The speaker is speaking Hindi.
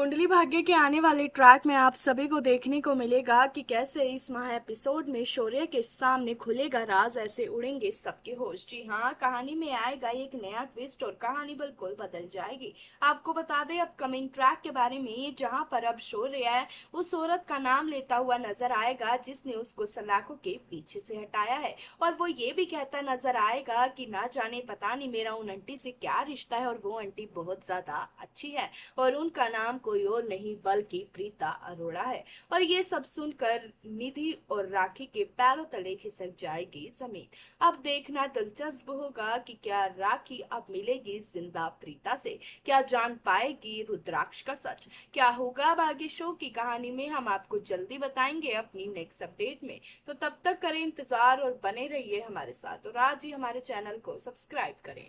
कुंडली भाग्य के आने वाले ट्रैक में आप सभी को देखने को मिलेगा कि कैसे इस माह एपिसोड में शौर्य के सामने खुलेगा राज ऐसे उड़ेंगे सबके होश जी हाँ कहानी में आएगा एक नया ट्विस्ट और कहानी बिल्कुल बदल जाएगी आपको बता दें अपकमिंग ट्रैक के बारे में जहाँ पर अब शौर्य है उस औरत का नाम लेता हुआ नजर आएगा जिसने उसको सलाखों के पीछे से हटाया है और वो ये भी कहता नजर आएगा की ना जाने पता नहीं मेरा उन आंटी से क्या रिश्ता है और वो आंटी बहुत ज्यादा अच्छी है और उनका नाम कोई और नहीं बल्कि प्रीता अरोड़ा है और ये सब सुनकर निधि और राखी के पैरों तले खिसक जाएगी जमीन अब देखना दिलचस्प होगा कि क्या राखी अब मिलेगी जिंदा प्रीता से क्या जान पाएगी रुद्राक्ष का सच क्या होगा बागे शो की कहानी में हम आपको जल्दी बताएंगे अपनी नेक्स्ट अपडेट में तो तब तक करें इंतजार और बने रहिए हमारे साथ और आज ही हमारे चैनल को सब्सक्राइब करें